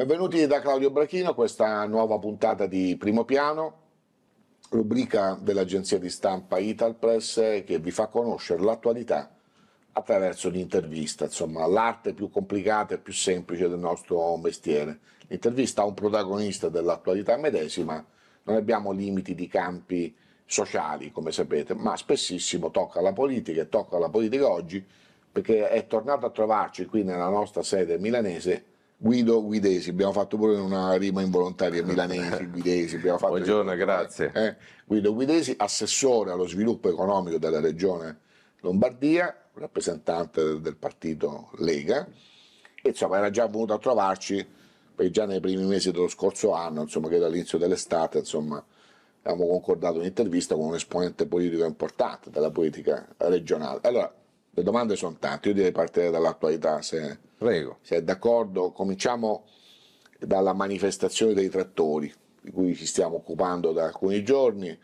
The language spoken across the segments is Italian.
Benvenuti da Claudio Brachino a questa nuova puntata di Primo Piano, rubrica dell'agenzia di stampa Italpress che vi fa conoscere l'attualità attraverso l'intervista, insomma l'arte più complicata e più semplice del nostro mestiere. L'intervista a un protagonista dell'attualità medesima, non abbiamo limiti di campi sociali come sapete, ma spessissimo tocca alla politica e tocca alla politica oggi perché è tornato a trovarci qui nella nostra sede milanese Guido Guidesi, abbiamo fatto pure una rima involontaria milanesi, Guidesi. Buongiorno, grazie. Eh, eh? Guido Guidesi, assessore allo sviluppo economico della regione Lombardia, rappresentante del partito Lega, e insomma era già venuto a trovarci perché già nei primi mesi dello scorso anno, insomma che dall'inizio dell'estate, insomma, abbiamo concordato un'intervista con un esponente politico importante della politica regionale. Allora, le domande sono tante, io direi partire dall'attualità, se, Prego. se è d'accordo. Cominciamo dalla manifestazione dei trattori, di cui ci stiamo occupando da alcuni giorni.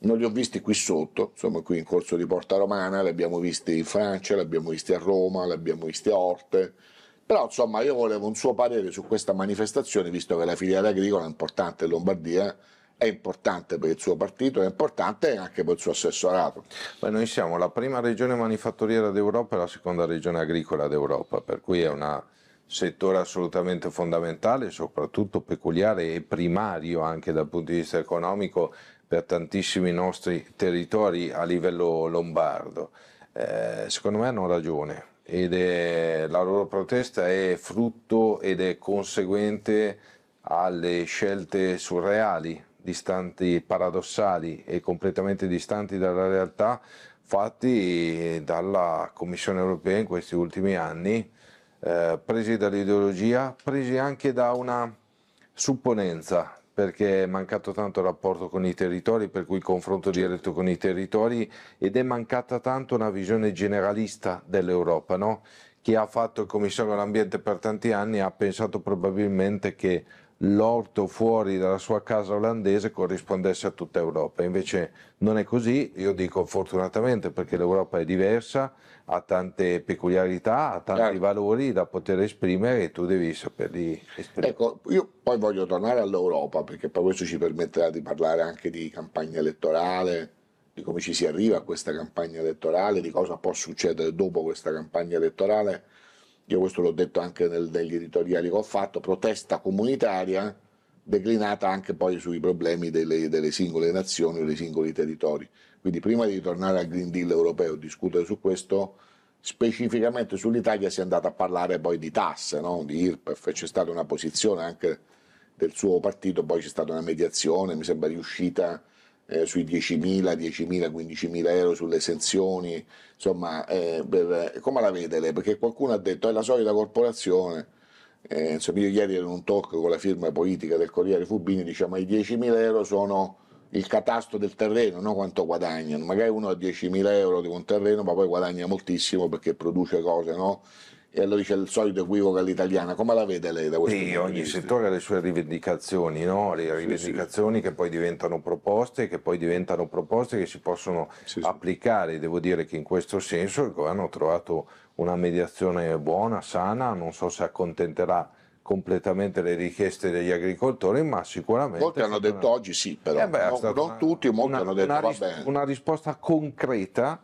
Non li ho visti qui sotto, insomma qui in corso di Porta Romana, li abbiamo visti in Francia, li abbiamo visti a Roma, li abbiamo visti a Orte, però insomma io volevo un suo parere su questa manifestazione, visto che la filiera agricola è importante in Lombardia è importante per il suo partito, è importante anche per il suo assessorato. Beh, noi siamo la prima regione manifatturiera d'Europa e la seconda regione agricola d'Europa, per cui è un settore assolutamente fondamentale, soprattutto peculiare e primario anche dal punto di vista economico per tantissimi nostri territori a livello lombardo. Eh, secondo me hanno ragione ed è, la loro protesta è frutto ed è conseguente alle scelte surreali distanti, paradossali e completamente distanti dalla realtà fatti eh, dalla Commissione europea in questi ultimi anni, eh, presi dall'ideologia, presi anche da una supponenza, perché è mancato tanto il rapporto con i territori, per cui il confronto certo. diretto con i territori, ed è mancata tanto una visione generalista dell'Europa, no? Chi ha fatto il commissario all'ambiente per tanti anni ha pensato probabilmente che l'orto fuori dalla sua casa olandese corrispondesse a tutta Europa. Invece non è così, io dico fortunatamente perché l'Europa è diversa, ha tante peculiarità, ha tanti certo. valori da poter esprimere e tu devi saperli esprimere. Ecco, io poi voglio tornare all'Europa perché poi questo ci permetterà di parlare anche di campagna elettorale, di come ci si arriva a questa campagna elettorale, di cosa può succedere dopo questa campagna elettorale io questo l'ho detto anche nel, negli editoriali che ho fatto, protesta comunitaria declinata anche poi sui problemi delle, delle singole nazioni o dei singoli territori. Quindi prima di tornare al Green Deal europeo e discutere su questo, specificamente sull'Italia si è andato a parlare poi di tasse, no? di IRPEF, c'è stata una posizione anche del suo partito, poi c'è stata una mediazione, mi sembra riuscita eh, sui 10.000, 10.000, 15.000 euro sulle esenzioni, insomma, eh, per, eh, come la vede lei? Perché qualcuno ha detto è la solita corporazione, eh, insomma, io ieri ero in un talk con la firma politica del Corriere Fubini, diciamo, i 10.000 euro sono il catasto del terreno, non quanto guadagnano, magari uno ha 10.000 euro di un terreno ma poi guadagna moltissimo perché produce cose, no? e allora c'è il solito equivoco all'italiana. Come la vede lei da questo sì, punto di vista? Ogni settore ha le sue rivendicazioni, no? le rivendicazioni sì, sì. che poi diventano proposte, che poi diventano proposte che si possono sì, applicare. Devo dire che in questo senso il governo ha trovato una mediazione buona, sana, non so se accontenterà completamente le richieste degli agricoltori, ma sicuramente... Molti hanno detto una... oggi sì, però eh beh, non, non una, tutti, molti una, hanno detto una, ris- una risposta concreta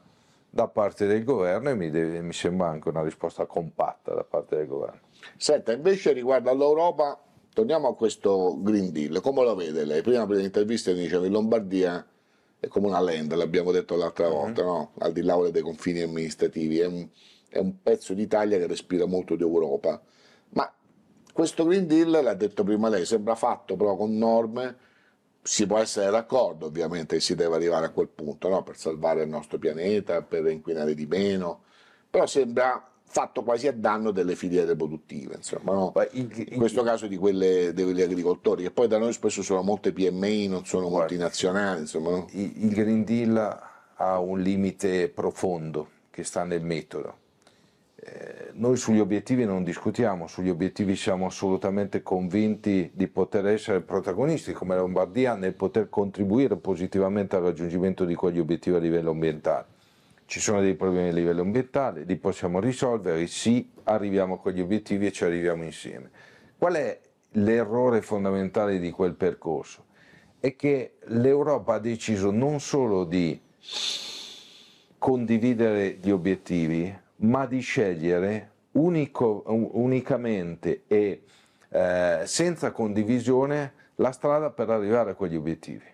da parte del governo e mi, deve, mi sembra anche una risposta compatta da parte del governo. Senta, invece riguardo all'Europa, torniamo a questo Green Deal, come lo vede lei? Prima per interviste diceva che Lombardia è come una land, l'abbiamo detto l'altra mhm. volta, uh-huh. no? al di là dei confini amministrativi, è un, è un pezzo d'Italia che respira molto di Europa, ma questo Green Deal, l'ha detto prima lei, sembra fatto però con norme si può essere d'accordo ovviamente che si deve arrivare a quel punto no? per salvare il nostro pianeta, per inquinare di meno, però sembra fatto quasi a danno delle filiere produttive, insomma, no? in questo caso di quelle degli agricoltori, che poi da noi spesso sono molte PMI, non sono Guarda, multinazionali. Insomma, no? Il Green Deal ha un limite profondo che sta nel metodo eh, noi sugli obiettivi non discutiamo, sugli obiettivi siamo assolutamente convinti di poter essere protagonisti come Lombardia nel poter contribuire positivamente al raggiungimento di quegli obiettivi a livello ambientale. Ci sono dei problemi a livello ambientale, li possiamo risolvere, sì, arriviamo a quegli obiettivi e ci arriviamo insieme. Qual è l'errore fondamentale di quel percorso? È che l'Europa ha deciso non solo di condividere gli obiettivi, ma di scegliere unico, unicamente e eh, senza condivisione la strada per arrivare a quegli obiettivi.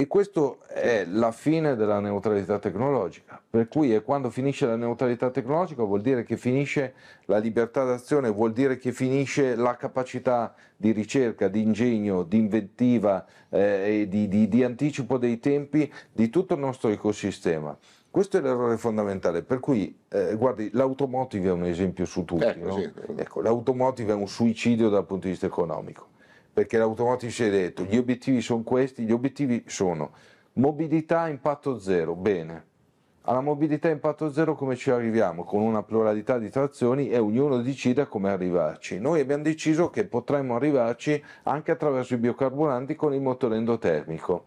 E questo è la fine della neutralità tecnologica, per cui e quando finisce la neutralità tecnologica vuol dire che finisce la libertà d'azione, vuol dire che finisce la capacità di ricerca, di ingegno, di inventiva, eh, di, di, di anticipo dei tempi di tutto il nostro ecosistema. Questo è l'errore fondamentale, per cui eh, guardi, l'automotive è un esempio su tutti, ecco, no? sì. ecco, l'automotive è un suicidio dal punto di vista economico perché l'automotive ci ha detto gli obiettivi sono questi, gli obiettivi sono mobilità impatto zero, bene. Alla mobilità impatto zero come ci arriviamo? Con una pluralità di trazioni e ognuno decida come arrivarci. Noi abbiamo deciso che potremmo arrivarci anche attraverso i biocarburanti con il motore endotermico.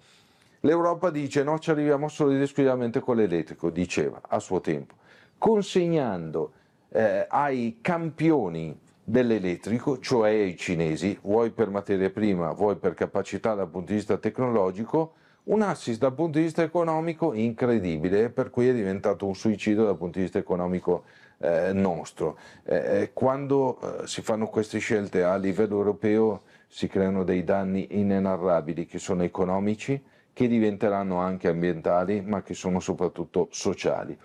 L'Europa dice no, ci arriviamo solo ed esclusivamente con l'elettrico, diceva a suo tempo, consegnando eh, ai campioni dell'elettrico, cioè i cinesi, vuoi per materia prima, vuoi per capacità dal punto di vista tecnologico, un assist dal punto di vista economico incredibile, per cui è diventato un suicidio dal punto di vista economico eh, nostro. Eh, eh, quando eh, si fanno queste scelte a livello europeo si creano dei danni inenarrabili che sono economici, che diventeranno anche ambientali, ma che sono soprattutto sociali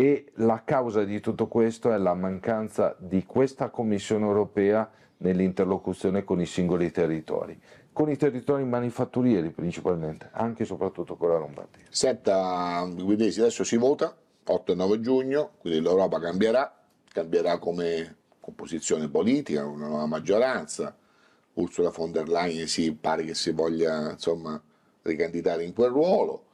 e la causa di tutto questo è la mancanza di questa Commissione europea nell'interlocuzione con i singoli territori, con i territori manifatturieri principalmente, anche e soprattutto con la Lombardia. Senta, Guidesi, adesso si vota 8 e 9 giugno, quindi l'Europa cambierà, cambierà come composizione politica, una nuova maggioranza, Ursula von der Leyen si pare che si voglia insomma, ricandidare in quel ruolo,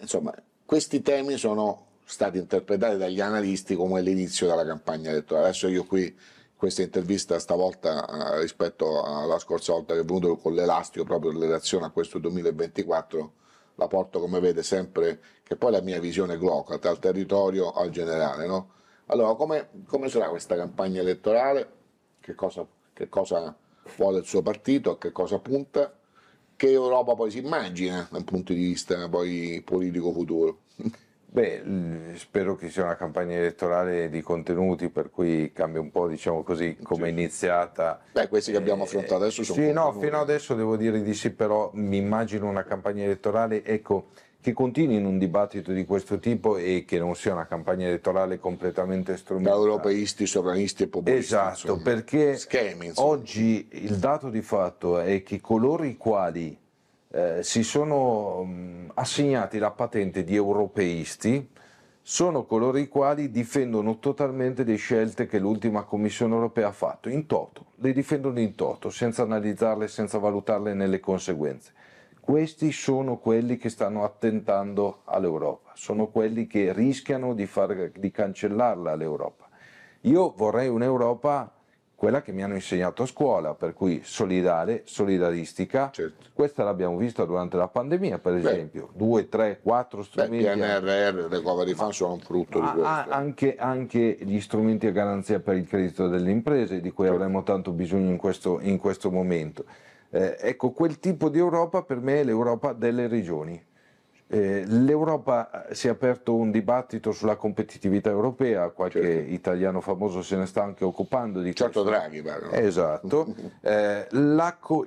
insomma questi temi sono state interpretate dagli analisti come l'inizio della campagna elettorale. Adesso io qui questa intervista stavolta eh, rispetto alla scorsa volta che è venuto con l'elastico proprio in relazione a questo 2024 la porto come vede sempre che poi la mia visione glocata dal territorio al generale no? allora come, come sarà questa campagna elettorale che cosa, che cosa vuole il suo partito a che cosa punta che Europa poi si immagina dal punto di vista poi politico futuro Beh, spero che sia una campagna elettorale di contenuti per cui cambia un po', diciamo così, come è iniziata. Beh, questi che abbiamo affrontato adesso sono... Sì, no, fino adesso devo dire di sì, però mi immagino una campagna elettorale, ecco, che continui in un dibattito di questo tipo e che non sia una campagna elettorale completamente strumentale. Da europeisti, sovranisti e populisti. Esatto, insomma. perché Schemi, oggi il dato di fatto è che coloro i quali eh, si sono mh, mm, assegnati la patente di europeisti, sono coloro i quali difendono totalmente le scelte che l'ultima Commissione europea ha fatto, in toto, le difendono in toto, senza analizzarle, senza valutarle nelle conseguenze. Questi sono quelli che stanno attentando all'Europa, sono quelli che rischiano di, far, di cancellarla all'Europa. Io vorrei un'Europa quella che mi hanno insegnato a scuola, per cui solidale, solidaristica. Certo. Questa l'abbiamo vista durante la pandemia, per esempio. Due, tre, quattro strumenti. Beh, PNRR, recovery fund sono un frutto di questo. Anche, anche, gli strumenti a garanzia per il credito delle imprese, di cui certo. avremmo tanto bisogno in questo, in questo momento. Eh, ecco, quel tipo di Europa per me è l'Europa delle regioni. Eh, L'Europa eh, si è aperto un dibattito sulla competitività europea, qualche certo. italiano famoso se ne sta anche occupando di certo questo. Draghi, ma Esatto. Eh,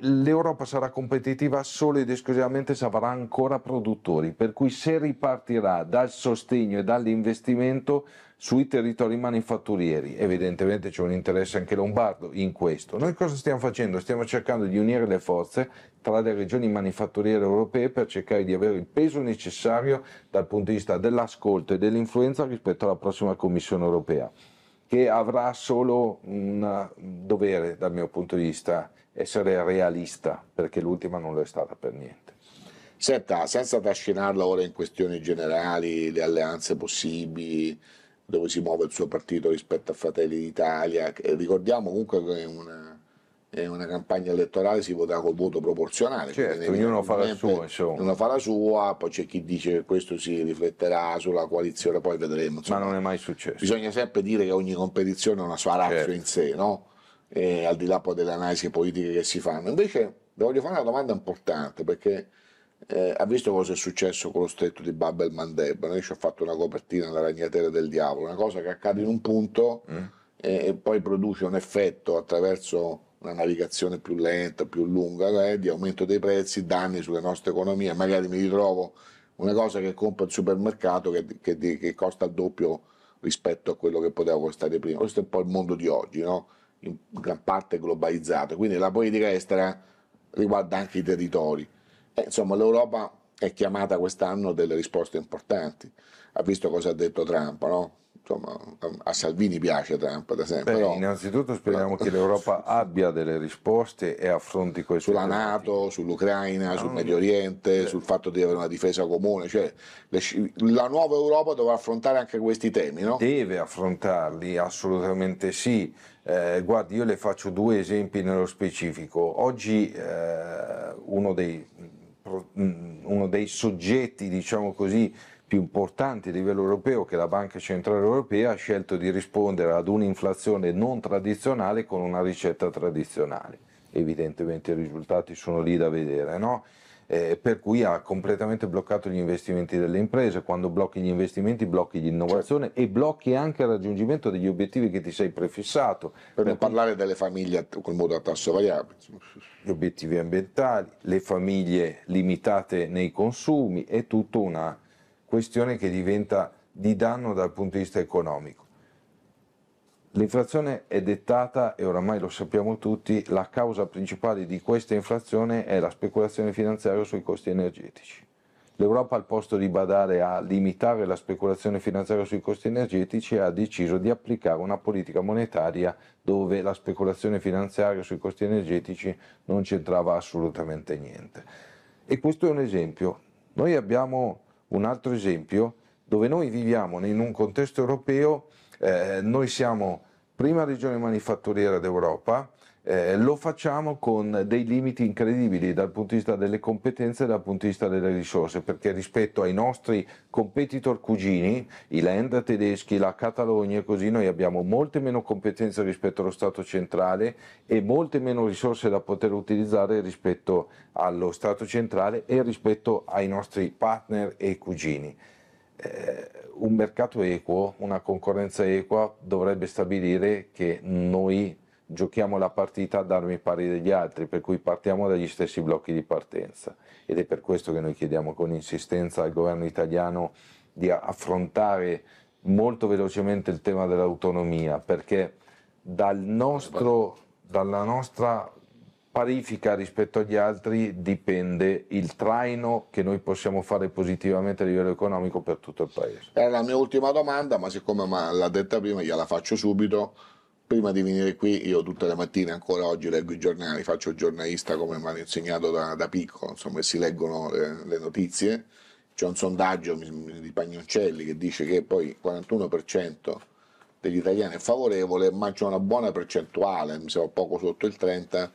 L'Europa sarà competitiva solo ed esclusivamente se avrà ancora produttori, per cui se ripartirà dal sostegno e dall'investimento sui territori manifatturieri. Evidentemente c'è un interesse anche lombardo in questo. Noi cosa stiamo facendo? Stiamo cercando di unire le forze tra le regioni manifatturiere europee per cercare di avere il peso necessario dal punto di vista dell'ascolto e dell'influenza rispetto alla prossima Commissione europea, che avrà solo un dovere dal mio punto di vista, essere realista, perché l'ultima non lo è stata per niente. Senta, senza trascinarla ora in questioni generali, le alleanze possibili, dove si muove il suo partito rispetto a Fratelli d'Italia. Ricordiamo comunque che è una, è una campagna elettorale si vota col voto proporzionale. Certo, ognuno fa la sua, insomma. Ognuno fa la sua, poi c'è chi dice che questo si rifletterà sulla coalizione, poi vedremo. Insomma, Ma non è mai successo. Bisogna sempre dire che ogni competizione ha una sua razza certo. in sé, no? E, eh, al di là poi delle analisi politiche che si fanno. Invece, voglio fare una domanda importante perché eh, ha visto cosa è successo con lo stretto di Babel el Mandeb, no? ci ho fatto una copertina alla ragnatela del diavolo, una cosa che accade in un punto mm. e, e, poi produce un effetto attraverso una navigazione più lenta, più lunga, eh, di aumento dei prezzi, danni sulle nostre economie, magari mi ritrovo una cosa che compro al supermercato che, che, che costa il doppio rispetto a quello che poteva costare prima. Questo è un po' il mondo di oggi, no? in gran parte globalizzato, quindi la politica estera riguarda anche i territori. Eh, insomma, l'Europa è chiamata quest'anno delle risposte importanti. Ha visto cosa ha detto Trump, no? Insomma, a Salvini piace Trump, ad esempio. Beh, no? Innanzitutto speriamo no. che l'Europa abbia delle risposte e affronti questi Sulla Nato, sull'Ucraina, sul Medio Oriente, Beh. sul fatto di avere una difesa comune. Cioè, le, la nuova Europa dovrà affrontare anche questi temi, no? Deve affrontarli, assolutamente sì. Eh, guardi, io le faccio due esempi nello specifico. Oggi eh, uno dei uno dei soggetti diciamo così, più importanti a livello europeo, che è la Banca Centrale Europea, ha scelto di rispondere ad un'inflazione non tradizionale con una ricetta tradizionale. Evidentemente i risultati sono lì da vedere. No? eh, per cui ha completamente bloccato gli investimenti delle imprese. Quando blocchi gli investimenti blocchi l'innovazione certo. e blocchi anche il raggiungimento degli obiettivi che ti sei prefissato. Per, non parlare delle famiglie col modo a tasso variabile. Gli obiettivi ambientali, le famiglie limitate nei consumi, è tutta una questione che diventa di danno dal punto di vista economico. L'inflazione è dettata, e oramai lo sappiamo tutti, la causa principale di questa inflazione è la speculazione finanziaria sui costi energetici. L'Europa, al posto di badare a limitare la speculazione finanziaria sui costi energetici, ha deciso di applicare una politica monetaria dove la speculazione finanziaria sui costi energetici non c'entrava assolutamente niente. E questo è un esempio. Noi abbiamo un altro esempio dove noi viviamo in un contesto europeo eh, noi siamo prima regione manifatturiera d'Europa, eh, lo facciamo con dei limiti incredibili dal punto di vista delle competenze e dal punto di vista delle risorse, perché rispetto ai nostri competitor cugini, i land tedeschi, la Catalogna e così, noi abbiamo molte meno competenze rispetto allo Stato centrale e molte meno risorse da poter utilizzare rispetto allo Stato centrale e rispetto ai nostri partner e cugini. Eh, un mercato equo, una concorrenza equa dovrebbe stabilire che noi giochiamo la partita ad armi pari degli altri, per cui partiamo dagli stessi blocchi di partenza ed è per questo che noi chiediamo con insistenza al governo italiano di affrontare molto velocemente il tema dell'autonomia, perché dal nostro, dalla nostra parifica rispetto agli altri dipende il traino che noi possiamo fare positivamente a livello economico per tutto il paese. Era la mia ultima domanda, ma siccome l'ha detta prima, gliela faccio subito. Prima di venire qui, io tutte le mattine, ancora oggi, leggo i giornali, faccio il giornalista come mi hanno insegnato da, da piccolo, insomma, si leggono le, le notizie. C'è un sondaggio di Pagnoncelli che dice che poi il 41% degli italiani è favorevole, ma c'è una buona percentuale, mi sembra poco sotto il 30%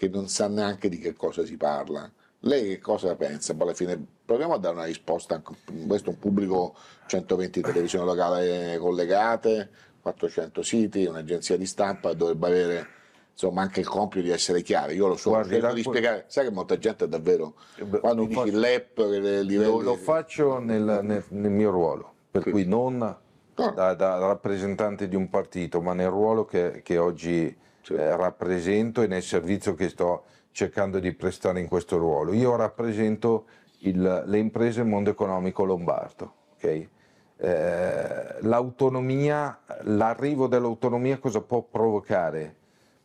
che non sa neanche di che cosa si parla. Lei che cosa pensa? Poi alla fine proviamo a dare una risposta. Questo è un pubblico 120 televisioni locali collegate, 400 siti, un'agenzia di stampa dovrebbe avere insomma anche il compito di essere chiari. Io lo so, Guardi, cerco di spiegare, sai che molta gente è davvero eh, quando dici faccio, l'app livelli... lo, lo, faccio nel, nel, nel, mio ruolo, per sì. cui non ah. da, da, rappresentante di un partito, ma nel ruolo che, che oggi cioè, rappresento e nel servizio che sto cercando di prestare in questo ruolo. Io rappresento il, le imprese mondo economico lombardo. Okay? Eh, l'autonomia, l'arrivo dell'autonomia cosa può provocare?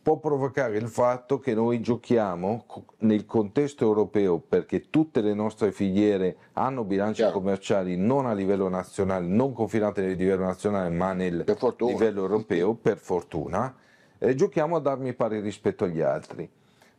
Può provocare il fatto che noi giochiamo nel contesto europeo perché tutte le nostre filiere hanno bilanci Chiaro. commerciali non a livello nazionale, non confinate nel livello nazionale ma nel livello europeo per fortuna eh, giochiamo a darmi pari rispetto agli altri.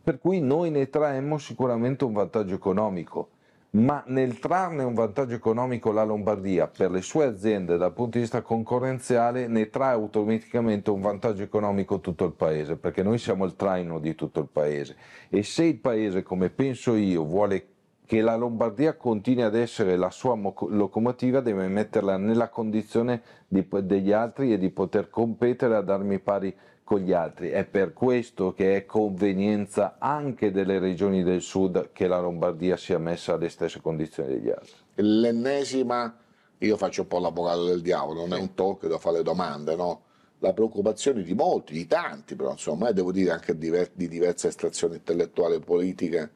Per cui noi ne traemmo sicuramente un vantaggio economico, ma nel trarne un vantaggio economico la Lombardia per le sue aziende dal punto di vista concorrenziale ne trae automaticamente un vantaggio economico tutto il paese, perché noi siamo il traino di tutto il paese e se il paese, come penso io, vuole che la Lombardia continui ad essere la sua locomotiva deve metterla nella condizione di, degli altri e di poter competere a darmi pari con gli altri. È per questo che è convenienza anche delle regioni del sud che la Lombardia sia messa alle stesse condizioni degli altri. L'ennesima, io faccio un po' l'avvocato del diavolo, non è un talk, devo fare le domande, no? La preoccupazione di molti, di tanti, però insomma, eh, devo dire anche di diverse estrazioni intellettuali e politiche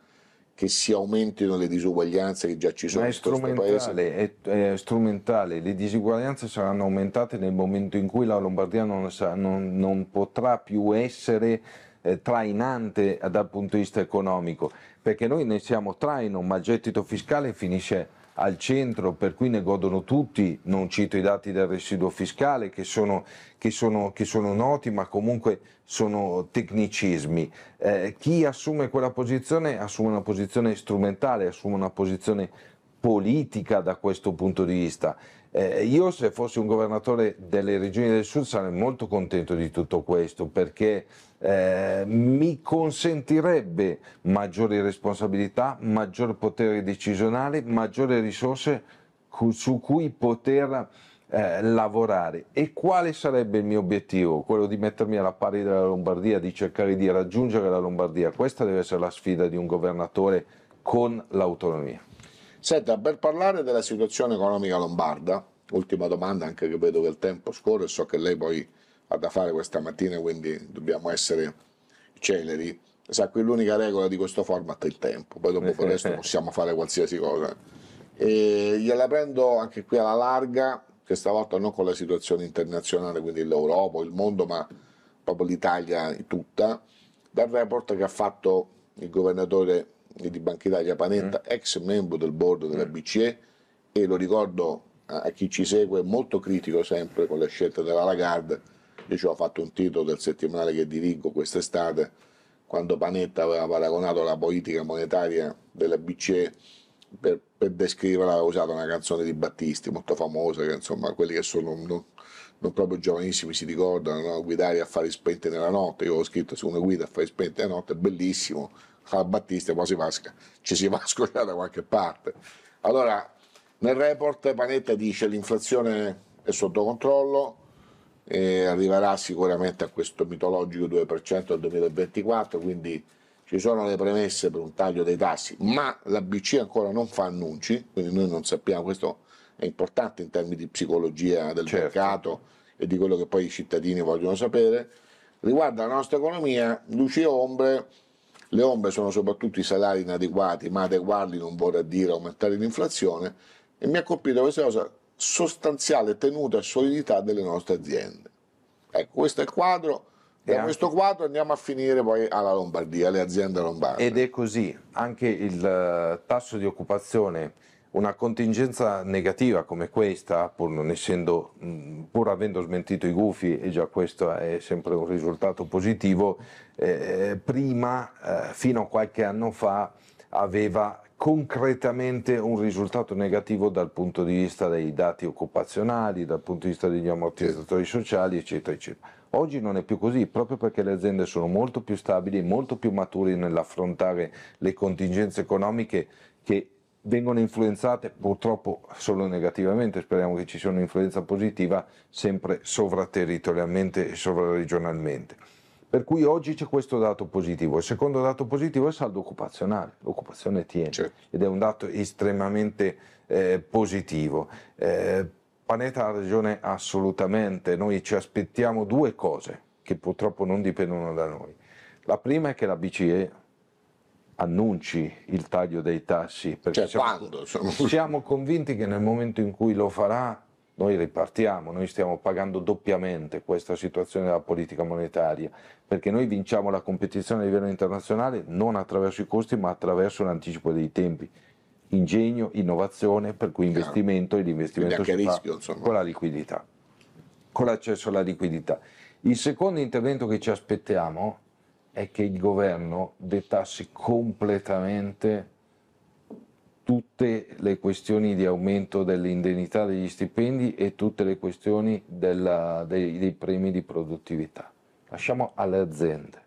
che si aumentino le disuguaglianze che già ci sono in è strumentale, è, è strumentale, le disuguaglianze saranno aumentate nel momento in cui la Lombardia non, non, non potrà più essere eh, trainante dal punto di vista economico, perché noi ne siamo traino, ma il gettito fiscale finisce al centro per cui ne godono tutti, non cito i dati del residuo fiscale che sono, che sono, che sono noti ma comunque sono tecnicismi. Eh, chi assume quella posizione assume una posizione strumentale, assume una posizione politica da questo punto di vista eh, io se fossi un governatore delle regioni del sud sarei molto contento di tutto questo perché eh, mi consentirebbe maggiori responsabilità, maggior potere decisionale, maggiori risorse cu- su cui poter eh, lavorare. E quale sarebbe il mio obiettivo? Quello di mettermi alla pari della Lombardia, di cercare di raggiungere la Lombardia. Questa deve essere la sfida di un governatore con l'autonomia. Senta, per parlare della situazione economica lombarda, ultima domanda anche che vedo che il tempo scorre, so che lei poi ha da fare questa mattina, quindi dobbiamo essere celeri. Sa, qui l'unica regola di questo format è il tempo, poi dopo per il resto possiamo fare qualsiasi cosa. E gliela prendo anche qui alla larga, questa volta non con la situazione internazionale, quindi l'Europa, il mondo, ma proprio l'Italia tutta, dal report che ha fatto il governatore di Banca Italia Panetta, mm. ex membro del board della mm. BCE e lo ricordo a chi ci segue, molto critico sempre con le scelte della Lagarde. Io ci ho fatto un titolo del settimanale che dirigo quest'estate, quando Panetta aveva paragonato la politica monetaria della BCE per, per descriverla, aveva usato una canzone di Battisti molto famosa, che insomma quelli che sono non, non proprio giovanissimi si ricordano, no? guidare a fare spente nella notte, io ho scritto su una guida a fare spente nella notte, bellissimo, a Battista, quasi Vasca, ci si va a scogliare da qualche parte. Allora, nel report Panetta dice che l'inflazione è sotto controllo, e arriverà sicuramente a questo mitologico 2% nel 2024, quindi ci sono le premesse per un taglio dei tassi, ma la BC ancora non fa annunci, quindi noi non sappiamo, questo è importante in termini di psicologia del certo. mercato e di quello che poi i cittadini vogliono sapere. Riguardo alla nostra economia, luci e ombre, le ombre sono soprattutto i salari inadeguati, ma adeguarli non vorrà dire aumentare l'inflazione e mi ha colpito questa cosa sostanziale tenuta e solidità delle nostre aziende. Ecco, questo è il quadro. Da questo quadro andiamo a finire poi alla Lombardia, alle aziende lombarde. Ed è così, anche il eh, tasso di occupazione una contingenza negativa come questa, pur, essendo, mm, pur avendo smentito i gufi, e già questo è sempre un risultato positivo, eh, prima, eh, fino a qualche anno fa, aveva concretamente un risultato negativo dal punto di vista dei dati occupazionali, dal punto di vista degli ammortizzatori sociali, eccetera, eccetera. Oggi non è più così, proprio perché le aziende sono molto più stabili, molto più maturi nell'affrontare le contingenze economiche che vengono influenzate purtroppo solo negativamente, speriamo che ci sia un'influenza positiva sempre sovraterritorialmente e sovraregionalmente. Per cui oggi c'è questo dato positivo. Il secondo dato positivo è il saldo occupazionale, l'occupazione tiene certo. ed è un dato estremamente eh, positivo. Eh, Panetta ha ragione assolutamente, noi ci aspettiamo due cose che purtroppo non dipendono da noi. La prima è che la BCE annunci il taglio dei tassi. Perché cioè, siamo, quando, siamo convinti che nel momento in cui lo farà noi ripartiamo, noi stiamo pagando doppiamente questa situazione della politica monetaria, perché noi vinciamo la competizione a livello internazionale non attraverso i costi ma attraverso l'anticipo dei tempi. Ingegno, innovazione, per cui investimento e l'investimento si rischio, con la liquidità, con l'accesso alla liquidità. Il secondo intervento che ci aspettiamo è che il governo dettasse completamente tutte le questioni di aumento dell'indennità degli stipendi e tutte le questioni della, dei, dei premi di produttività. Lasciamo alle aziende,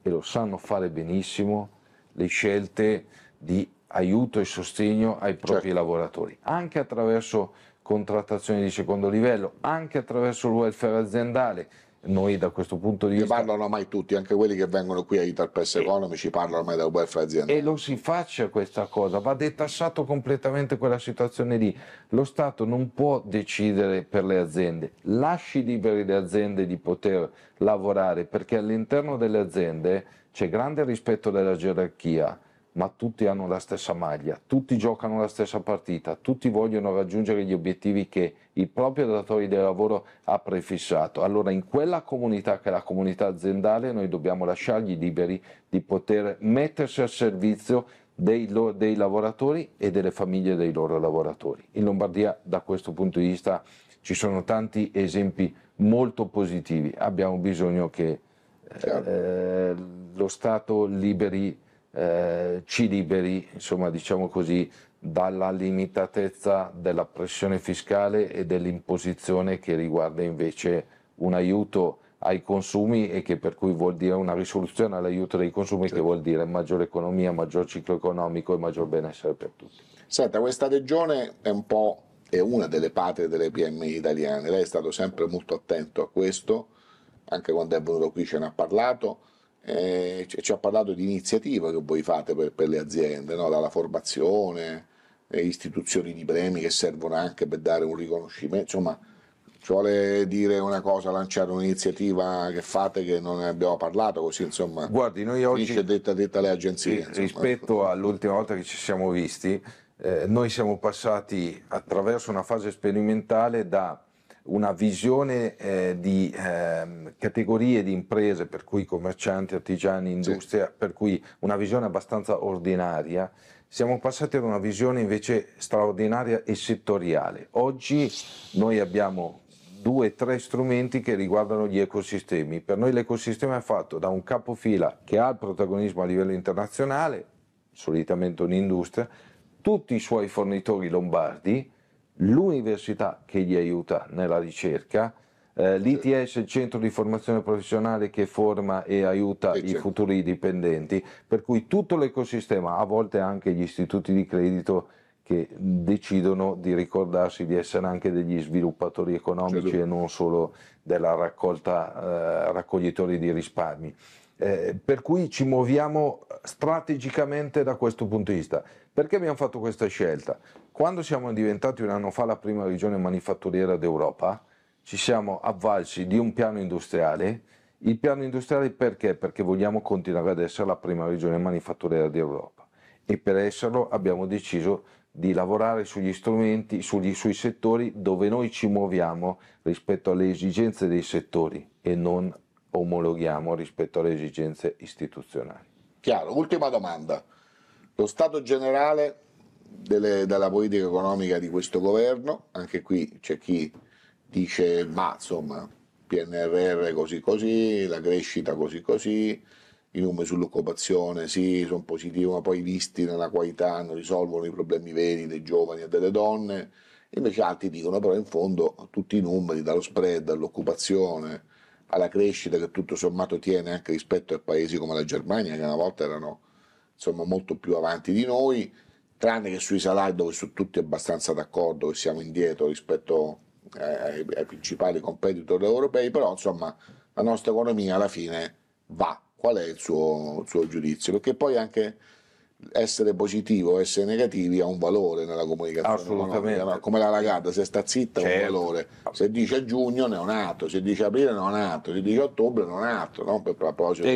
e lo sanno fare benissimo, le scelte di aiuto e sostegno ai propri certo. lavoratori, anche attraverso contrattazioni di secondo livello, anche attraverso il welfare aziendale, noi da questo punto di vista... Ne parlano mai tutti, anche quelli che vengono qui a Interpress Economy ci parlano mai del welfare aziendale. E lo si faccia questa cosa, va detassato completamente quella situazione lì. Lo Stato non può decidere per le aziende, lasci liberi le aziende di poter lavorare, perché all'interno delle aziende c'è grande rispetto della gerarchia, ma tutti hanno la stessa maglia, tutti giocano la stessa partita, tutti vogliono raggiungere gli obiettivi che il proprio datore di lavoro ha prefissato. Allora in quella comunità che è la comunità aziendale noi dobbiamo lasciargli liberi di poter mettersi al servizio dei, dei lavoratori e delle famiglie dei loro lavoratori. In Lombardia da questo punto di vista ci sono tanti esempi molto positivi, abbiamo bisogno che eh, lo Stato liberi eh, ci liberi, insomma, diciamo così, dalla limitatezza della pressione fiscale e dell'imposizione che riguarda invece un aiuto ai consumi e che per cui vuol dire una risoluzione all'aiuto dei consumi certo. che vuol dire maggiore economia, maggior ciclo economico e maggior benessere per tutti. Senta, questa regione è un po' è una delle patrie delle PMI italiane, lei è stato sempre molto attento a questo, anche quando è venuto qui ce ne ha parlato, eh, ci, ha parlato di iniziative che voi fate per, per le aziende, no? dalla formazione, eh, istituzioni di premi che servono anche per dare un riconoscimento, insomma ci vuole dire una cosa, lanciare un'iniziativa che fate che non ne abbiamo parlato, così insomma Guardi, noi oggi, finisce detta, detta le agenzie. Insomma. Rispetto all'ultima volta che ci siamo visti, eh, noi siamo passati attraverso una fase sperimentale da una visione eh, di eh, categorie di imprese, per cui commercianti, artigiani, industria, sì. per cui una visione abbastanza ordinaria, siamo passati ad una visione invece straordinaria e settoriale. Oggi noi abbiamo due o tre strumenti che riguardano gli ecosistemi. Per noi l'ecosistema è fatto da un capofila che ha il protagonismo a livello internazionale, solitamente un'industria, tutti i suoi fornitori lombardi, l'università che gli aiuta nella ricerca, eh, l'ITS, il centro di formazione professionale che forma e aiuta e i certo. futuri dipendenti, per cui tutto l'ecosistema, a volte anche gli istituti di credito che decidono di ricordarsi di essere anche degli sviluppatori economici certo. e non solo della raccolta eh, raccoglitori di risparmi. Eh, per cui ci muoviamo strategicamente da questo punto di vista. Perché abbiamo fatto questa scelta? Quando siamo diventati un anno fa la prima regione manifatturiera d'Europa, ci siamo avvalsi di un piano industriale. Il piano industriale perché? Perché vogliamo continuare ad essere la prima regione manifatturiera d'Europa e per esserlo abbiamo deciso di lavorare sugli strumenti, sugli, sui settori dove noi ci muoviamo rispetto alle esigenze dei settori e non omologhiamo rispetto alle esigenze istituzionali. Chiaro, ultima domanda. Lo Stato generale delle, dalla politica economica di questo governo, anche qui c'è chi dice ma insomma PNRR così così, la crescita così così, i numeri sull'occupazione sì sono positivi ma poi visti nella qualità non risolvono i problemi veri dei giovani e delle donne, invece altri dicono però in fondo tutti i numeri dallo spread all'occupazione alla crescita che tutto sommato tiene anche rispetto a paesi come la Germania che una volta erano insomma molto più avanti di noi tranne che sui salari dove sono tutti abbastanza d'accordo che siamo indietro rispetto eh, ai, ai principali competitor europei, però insomma la nostra economia alla fine va. Qual è il suo, il suo giudizio? Perché poi anche essere positivo o essere negativi ha un valore nella comunicazione Assolutamente. No? come la ragazza se sta zitta certo. ha un certo. valore se dice giugno ne è un altro se dice aprile ne è un altro se dice ottobre ne è un altro no? per proposito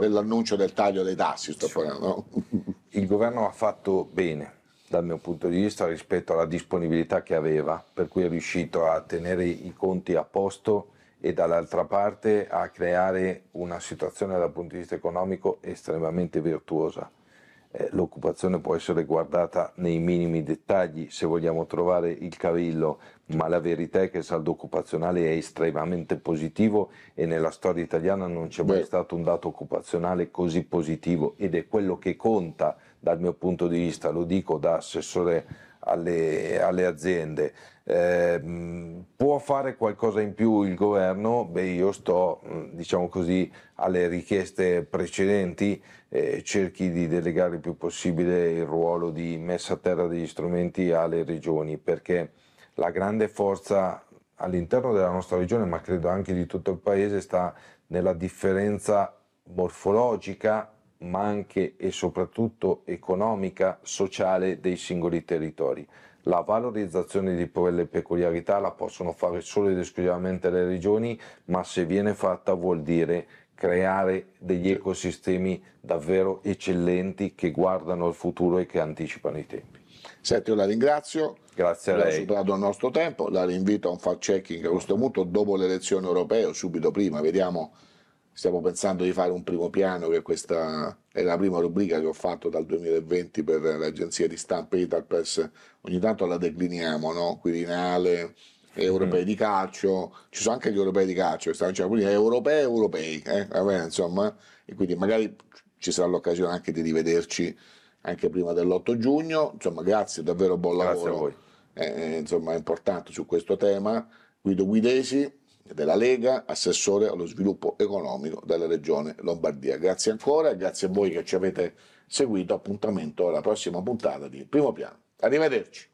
dell'annuncio del taglio dei tassi sto sì. parlando no? il governo ha fatto bene dal mio punto di vista rispetto alla disponibilità che aveva, per cui è riuscito a tenere i conti a posto e dall'altra parte a creare una situazione dal punto di vista economico estremamente virtuosa. Eh, l'occupazione può essere guardata nei minimi dettagli se vogliamo trovare il cavillo, ma la verità è che il saldo occupazionale è estremamente positivo e nella storia italiana non c'è mai Beh. stato un dato occupazionale così positivo ed è quello che conta dal mio punto di vista, lo dico da assessore alle, alle aziende. Eh, può fare qualcosa in più il governo? Beh, io sto, mm, diciamo così, alle richieste precedenti, eh, cerchi di delegare il più possibile il ruolo di messa a terra degli strumenti alle regioni perché la grande forza all'interno della nostra regione, ma credo anche di tutto il paese, sta nella differenza morfologica, ma anche e soprattutto economica, sociale dei singoli territori. La valorizzazione di quelle peculiarità la possono fare solo ed esclusivamente le regioni, ma se viene fatta vuol dire creare degli ecosistemi davvero eccellenti che guardano al futuro e che anticipano i tempi. Senti, io la ringrazio. Grazie a lei. Abbiamo superato il nostro tempo, la rinvito a un fact checking a questo punto dopo le elezioni europee subito prima, vediamo, stiamo pensando di fare un primo piano che questa è la prima rubrica che ho fatto dal 2020 per l'agenzia di stampa Italpress. ogni tanto la decliniamo, no? Quirinale, mhm. europei mm. di calcio, ci sono anche gli europei di calcio, stanno dicendo, quindi europei europei, eh? Vabbè, insomma, e quindi magari ci sarà l'occasione anche di rivederci anche prima dell'8 giugno. Insomma, grazie, davvero buon grazie lavoro. Eh, eh, insomma, è importante su questo tema. Guido Guidesi della Lega, assessore allo sviluppo economico della regione Lombardia. Grazie ancora e grazie a voi che ci avete seguito. Appuntamento alla prossima puntata di Primo Piano. Arrivederci.